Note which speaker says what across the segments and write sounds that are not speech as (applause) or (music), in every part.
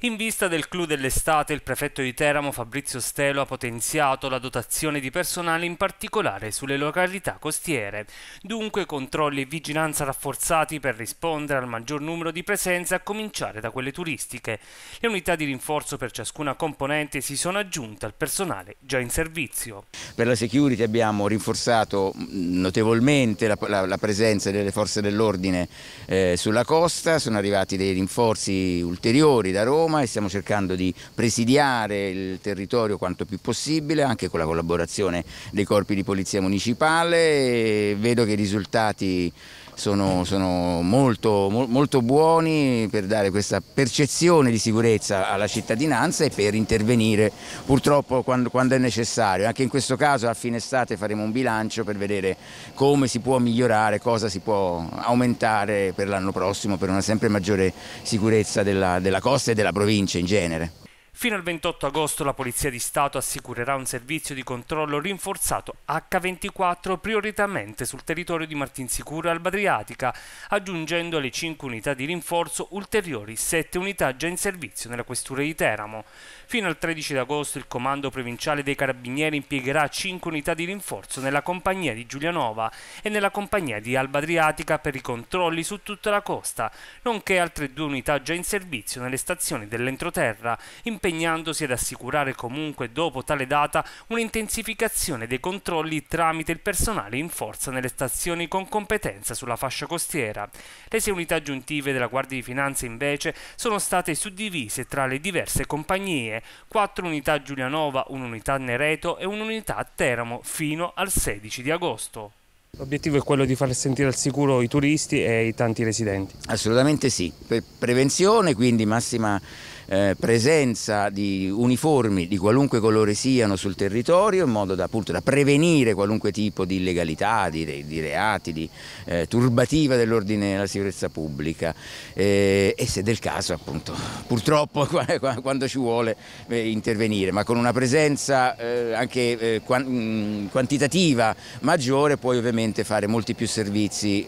Speaker 1: In vista del clou dell'estate, il prefetto di Teramo Fabrizio Stelo ha potenziato la dotazione di personale in particolare sulle località costiere. Dunque controlli e vigilanza rafforzati per rispondere al maggior numero di presenze a cominciare da quelle turistiche. Le unità di rinforzo per ciascuna componente si sono aggiunte al personale già in servizio.
Speaker 2: Per la security abbiamo rinforzato mm, notevolmente la, la, la presenza delle forze dell'ordine eh, sulla costa, sono arrivati dei rinforzi ulteriori da Roma Roma e stiamo cercando di presidiare il territorio quanto più possibile anche con la collaborazione dei corpi di polizia municipale vedo che i risultati sono, sono molto, molto, buoni per dare questa percezione di sicurezza alla cittadinanza e per intervenire purtroppo quando, quando è necessario. Anche in questo caso a fine estate faremo un bilancio per vedere come si può migliorare, cosa si può aumentare per l'anno prossimo per una sempre maggiore sicurezza della, della costa e della provincia in genere.
Speaker 1: Fino al 28 agosto la Polizia di Stato assicurerà un servizio di controllo rinforzato H24 prioritariamente sul territorio di Martinsicuro e Alba Adriatica, aggiungendo alle 5 unità di rinforzo ulteriori 7 unità già in servizio nella questura di Teramo. Fino al 13 agosto il Comando Provinciale dei Carabinieri impiegherà 5 unità di rinforzo nella compagnia di Giulianova e nella compagnia di Alba Adriatica per i controlli su tutta la costa, nonché altre 2 unità già in servizio nelle stazioni dell'entroterra, in impegnandosi ad assicurare comunque dopo tale data un'intensificazione dei controlli tramite il personale in forza nelle stazioni con competenza sulla fascia costiera. Le sei unità aggiuntive della Guardia di Finanza invece sono state suddivise tra le diverse compagnie, quattro unità a Giulianova, un'unità a Nereto e un'unità a Teramo fino al 16 di agosto.
Speaker 2: L'obiettivo è quello di far sentire al sicuro i turisti e i tanti residenti? Assolutamente sì, per prevenzione quindi massima eh, presenza di uniformi di qualunque colore siano sul territorio in modo da, appunto, da prevenire qualunque tipo di illegalità, di, di reati, di eh, turbativa dell'ordine della sicurezza pubblica eh, e se del caso appunto purtroppo (laughs) quando ci vuole eh, intervenire, ma con una presenza eh, anche quantitativa maggiore puoi ovviamente fare molti più servizi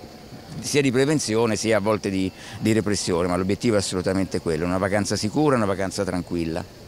Speaker 2: sia di prevenzione sia a volte di, di repressione, ma l'obiettivo è assolutamente quello, una vacanza sicura, una vacanza tranquilla.